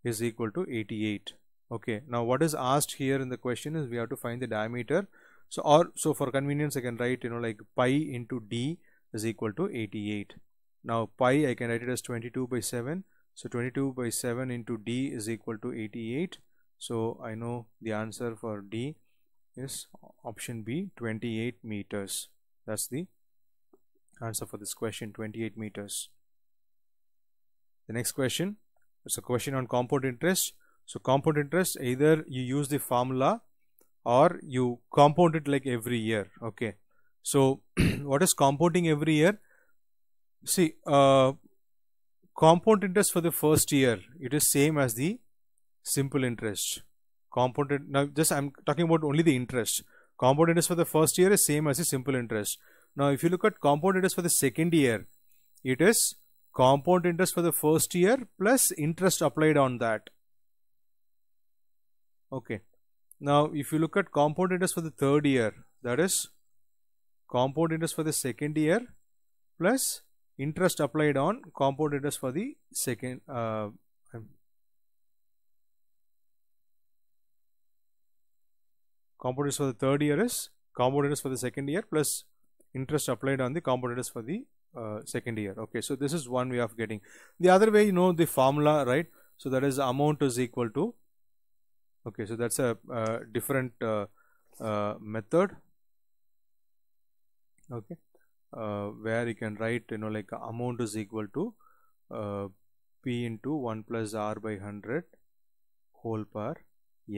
is equal to 88. Okay, now what is asked here in the question is we have to find the diameter. So or so for convenience I can write you know like pi into d is equal to 88. Now pi I can write it as 22 by 7. So 22 by 7 into d is equal to 88. So I know the answer for d is option B 28 meters. That's the answer for this question 28 meters. The next question is a question on compound interest. So compound interest either you use the formula or you compound it like every year. Okay. So what is compounding every year? See, uh, compound interest for the first year, it is same as the simple interest. Compounded now just I'm talking about only the interest. Compound interest for the first year is same as the simple interest. Now if you look at compound interest for the second year, it is compound interest for the first year plus interest applied on that okay now if you look at compound interest for the third year that is compound interest for the second year plus interest applied on compound interest for the second uh, compound interest for the third year is compound interest for the second year plus interest applied on the compound interest for the uh, second year okay so this is one way of getting the other way you know the formula right so that is amount is equal to okay so that's a uh, different uh, method okay uh, where you can write you know like amount is equal to uh, p into 1 plus r by 100 whole power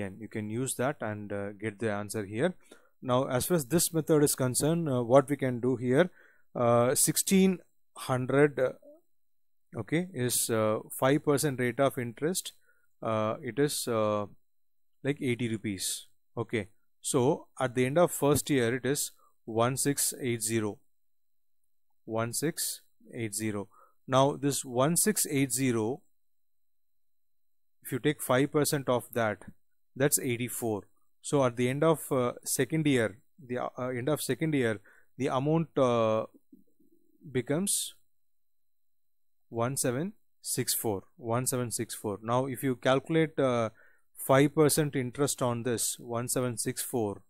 n you can use that and uh, get the answer here now as far as this method is concerned what we can do here 1600 uh, uh, okay is 5% uh, rate of interest it is like 80 rupees okay so at the end of first year it is 1680 1680 now this 1680 if you take 5% of that that's 84 so at the end of uh, second year the uh, end of second year the amount uh, becomes 1764 1764 now if you calculate 5% uh, interest on this 1764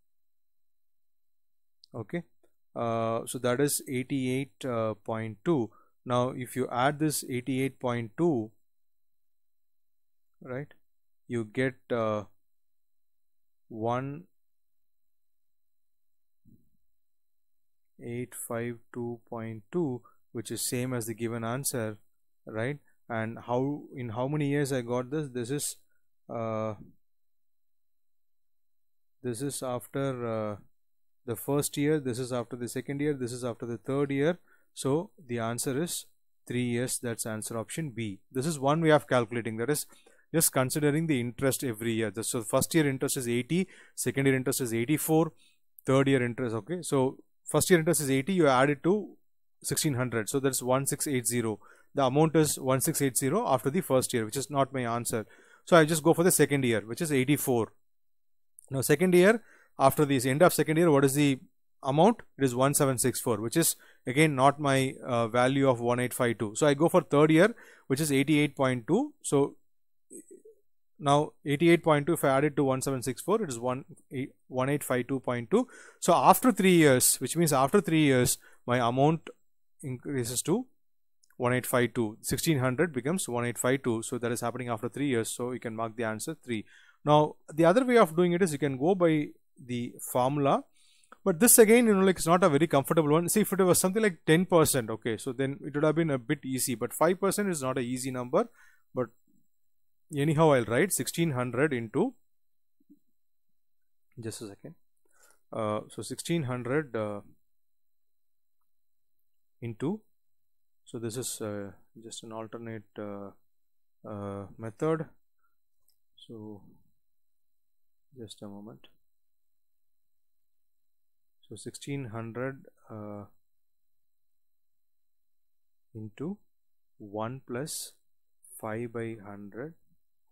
okay uh, so that is 88.2 uh, now if you add this 88.2 right you get uh, 1 852.2 which is same as the given answer right and how in how many years I got this this is uh, this is after uh, the first year this is after the second year this is after the third year so the answer is 3 years that's answer option B this is one way of calculating that is just considering the interest every year so first year interest is 80 second year interest is 84 third year interest okay so first year interest is 80 you add it to 1600 so that's 1680 the amount is 1680 after the first year which is not my answer so i just go for the second year which is 84 now second year after this end of second year what is the amount it is 1764 which is again not my uh, value of 1852 so i go for third year which is 88.2 so now 88.2 if i add it to 1764 it is 1852.2 so after 3 years which means after 3 years my amount increases to 1852 1600 becomes 1852 so that is happening after 3 years so you can mark the answer 3 now the other way of doing it is you can go by the formula but this again you know like it's not a very comfortable one see if it was something like 10% okay so then it would have been a bit easy but 5% is not an easy number but anyhow I'll write 1600 into just a second uh, so 1600 uh, into so this is uh, just an alternate uh, uh, method so just a moment so 1600 uh, into 1 plus 5 by 100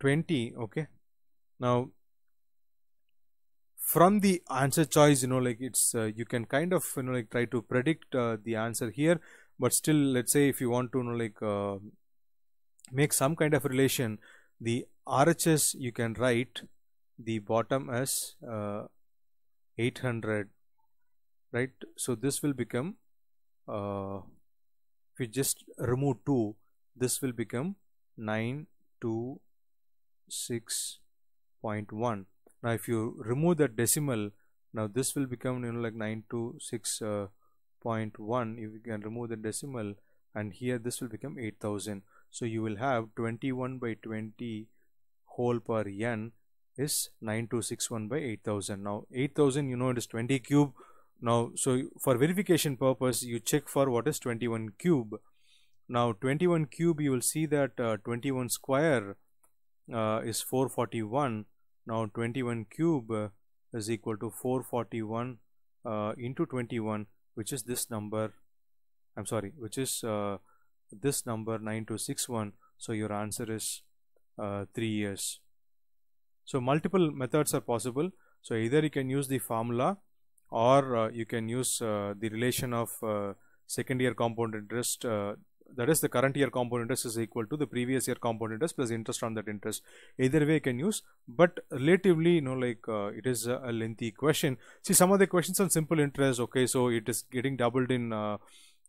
20 okay now from the answer choice you know like it's uh, you can kind of you know like try to predict uh, the answer here but still let's say if you want to you know like uh, make some kind of relation the RHS you can write the bottom as uh, 800 right so this will become uh, if you just remove 2 this will become 9 2 6.1 now if you remove that decimal now this will become you know like 926.1 uh, if you can remove the decimal and here this will become 8000 so you will have 21 by 20 whole per n is 9261 by 8000 now 8000 you know it is 20 cube now so for verification purpose you check for what is 21 cube now 21 cube you will see that uh, 21 square uh, is 441 now 21 cube uh, is equal to 441 uh, into 21 which is this number I'm sorry which is uh, this number 9261 so your answer is uh, 3 years so multiple methods are possible so either you can use the formula or uh, you can use the relation of second year compound interest that is the current year compound interest is equal to the previous year compound interest plus interest on that interest either way you can use but relatively you know like uh, it is a lengthy question see some of the questions on simple interest okay so it is getting doubled in uh,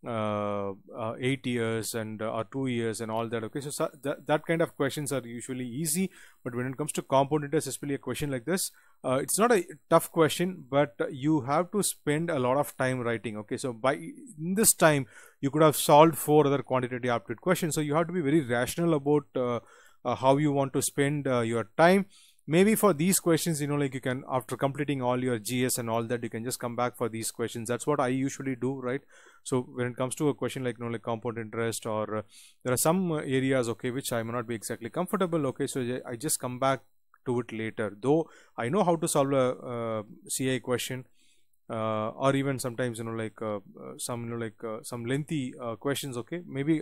uh, uh, eight years and uh, or two years and all that okay so, so that kind of questions are usually easy but when it comes to compound interest especially a question like this uh, it's not a tough question but you have to spend a lot of time writing okay so by in this time you could have solved four other quantitative aptitude questions so you have to be very rational about uh, uh, how you want to spend your time maybe for these questions you know like you can after completing all your gs and all that you can just come back for these questions that's what i usually do right so when it comes to a question like you know like compound interest or uh, there are some uh, areas okay which i may not be exactly comfortable okay so i just come back to it later though i know how to solve a uh, ca question uh, or even sometimes you know like uh, uh, some you know like some lengthy questions okay maybe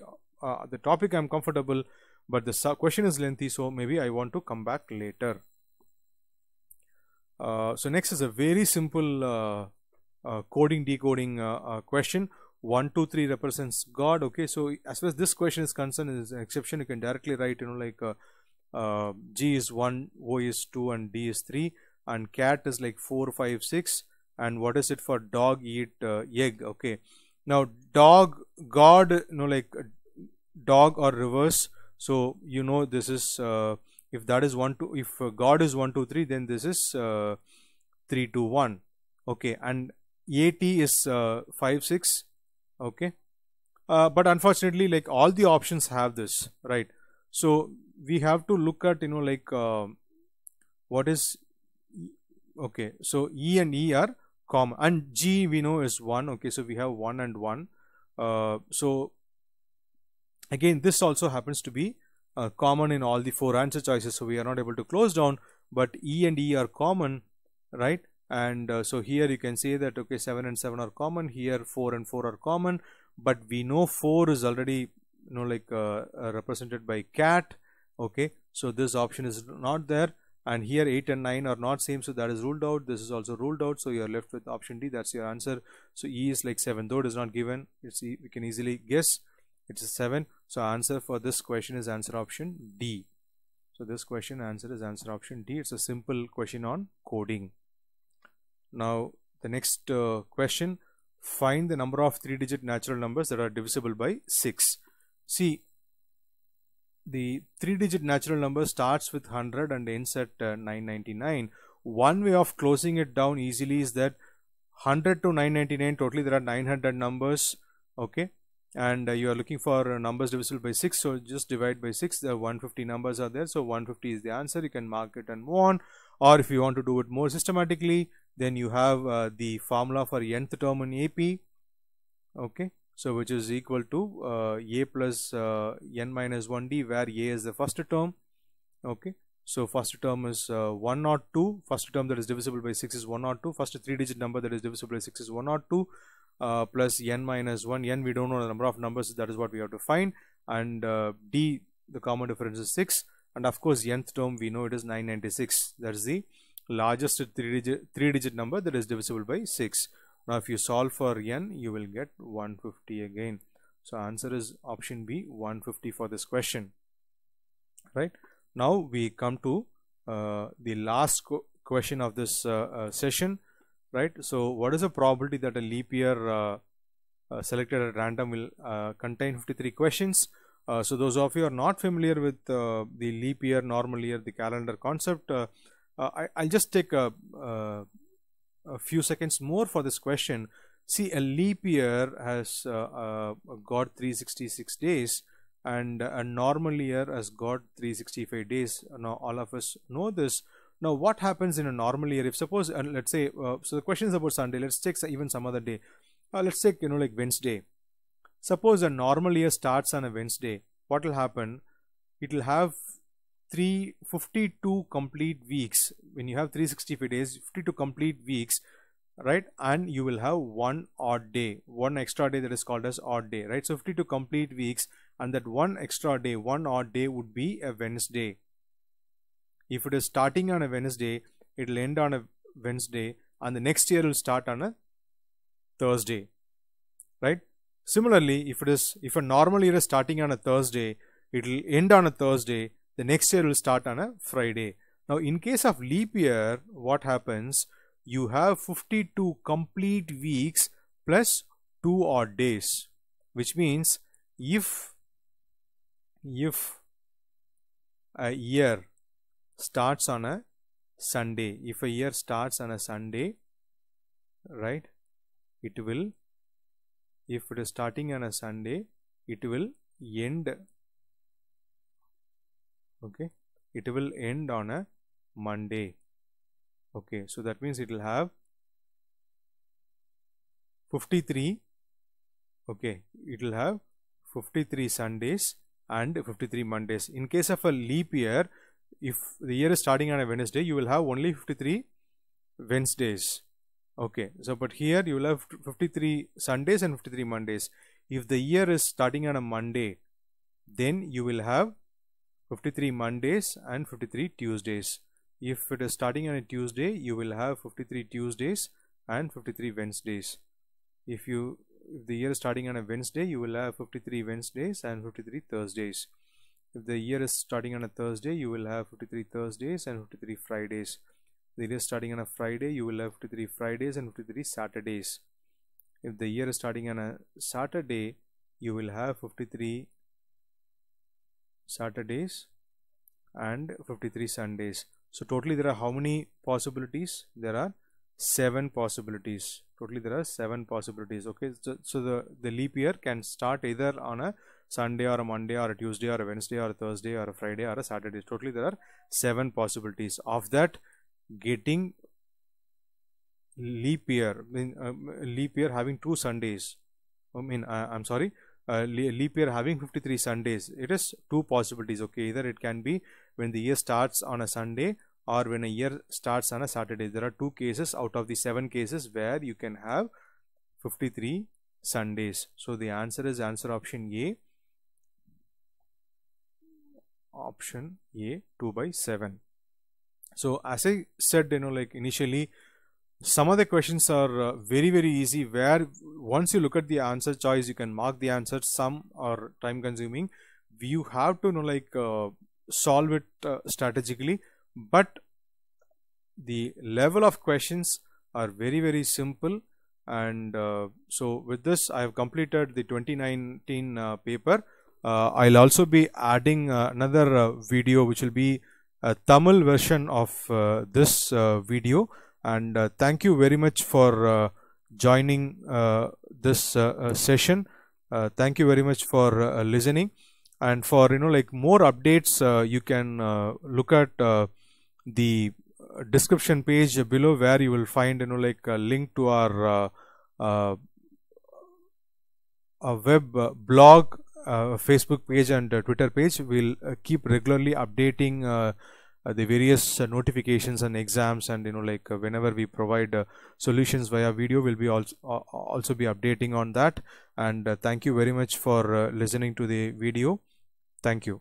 the topic i'm comfortable but the question is lengthy so maybe i want to come back later uh, so next is a very simple uh, uh, coding decoding question. 1 2 3 represents god okay so as far as this question is concerned is an exception you can directly write you know like uh, uh, g is 1 o is 2 and d is 3 and cat is like 4 5 6 and what is it for dog eat uh, egg okay now dog god you know like dog or reverse so you know this is if that is 1 2 if uh, god is 1 2 3 then this is uh, 3 2 1 okay and at is uh, 5 6 okay uh, but unfortunately like all the options have this right so we have to look at you know like uh, what is okay so e and e are common and g we know is 1 okay so we have 1 and 1 uh, so again this also happens to be uh, common in all the four answer choices so we are not able to close down but E and E are common right and uh, so here you can say that okay 7 and 7 are common here 4 and 4 are common but we know 4 is already you know like uh, uh, represented by cat okay so this option is not there and here 8 and 9 are not same so that is ruled out this is also ruled out so you are left with option D that's your answer so E is like 7 though it is not given You see, we can easily guess it's a 7 so answer for this question is answer option D so this question answer is answer option D it's a simple question on coding now the next uh, question find the number of three digit natural numbers that are divisible by 6 see the three digit natural number starts with 100 and ends at uh, 999 one way of closing it down easily is that 100 to 999 totally there are 900 numbers okay and uh, you are looking for uh, numbers divisible by 6 so just divide by 6 the 150 numbers are there so 150 is the answer you can mark it and move on or if you want to do it more systematically then you have uh, the formula for nth term in AP okay so which is equal to uh, a plus uh, n minus 1d where a is the first term okay so first term is uh, 102 first term that is divisible by 6 is 102 first three digit number that is divisible by 6 is 102 uh, plus n minus 1 n we don't know the number of numbers that is what we have to find and uh, d the common difference is 6 and of course nth term we know it is 996 that is the largest three digit three digit number that is divisible by 6 now if you solve for n you will get 150 again so answer is option b 150 for this question right now we come to uh, the last question of this uh, uh, session right? So what is the probability that a leap year uh, uh, selected at random will uh, contain 53 questions? Uh, so those of you are not familiar with uh, the leap year, normal year, the calendar concept, I, will just take a, a, few seconds more for this question. See, a leap year has got 366 days and a normal year has got 365 days. Now all of us know this now, what happens in a normal year? If suppose, uh, let's say, uh, so the question is about Sunday. Let's take even some other day. Uh, let's take, you know, like Wednesday. Suppose a normal year starts on a Wednesday. What will happen? It will have 352 complete weeks. When you have 365 days, 52 complete weeks, right? And you will have one odd day, one extra day that is called as odd day, right? So 52 complete weeks, and that one extra day, one odd day would be a Wednesday if it is starting on a wednesday it'll end on a wednesday and the next year will start on a thursday right similarly if it is if a normal year is starting on a thursday it'll end on a thursday the next year will start on a friday now in case of leap year what happens you have 52 complete weeks plus 2 odd days which means if if a year starts on a Sunday. If a year starts on a Sunday, right, it will, if it is starting on a Sunday, it will end, okay, it will end on a Monday. Okay, so that means it will have 53, okay, it will have 53 Sundays and 53 Mondays. In case of a leap year, if the year is starting on a Wednesday, you will have only 53 Wednesdays. Okay, so but here you will have 53 Sundays and 53 Mondays. If the year is starting on a Monday, then you will have 53 Mondays and 53 Tuesdays. If it is starting on a Tuesday, you will have 53 Tuesdays and 53 Wednesdays. If you if the year is starting on a Wednesday, you will have 53 Wednesdays and 53 Thursdays if the year is starting on a Thursday you will have 53 Thursdays and 53 Fridays if the year is starting on a Friday you will have 53 Fridays and 53 Saturdays if the year is starting on a Saturday you will have 53 Saturdays and 53 Sundays so totally there are how many possibilities there are seven possibilities totally there are seven possibilities okay so, so the the leap year can start either on a Sunday or a Monday or a Tuesday or a Wednesday or a Thursday or a Friday or a Saturday. Totally there are seven possibilities. Of that, getting leap year, um, leap year having two Sundays. I mean, uh, I'm sorry, uh, leap year having 53 Sundays. It is two possibilities. Okay, either it can be when the year starts on a Sunday or when a year starts on a Saturday. There are two cases out of the seven cases where you can have 53 Sundays. So the answer is answer option A option A 2 by 7 so as I said you know like initially some of the questions are uh, very very easy where once you look at the answer choice you can mark the answer some are time consuming you have to you know like uh, solve it uh, strategically but the level of questions are very very simple and uh, so with this I have completed the 2019 uh, paper uh, I'll also be adding uh, another uh, video which will be a Tamil version of this video and thank you very much for joining this session. thank you very much for listening and for you know like more updates you can look at the description page below where you will find you know like a link to our uh, uh, a web blog uh, Facebook page and uh, Twitter page. We'll uh, keep regularly updating the various notifications and exams, and you know, like whenever we provide solutions via video, we'll be also also be updating on that. And thank you very much for listening to the video. Thank you.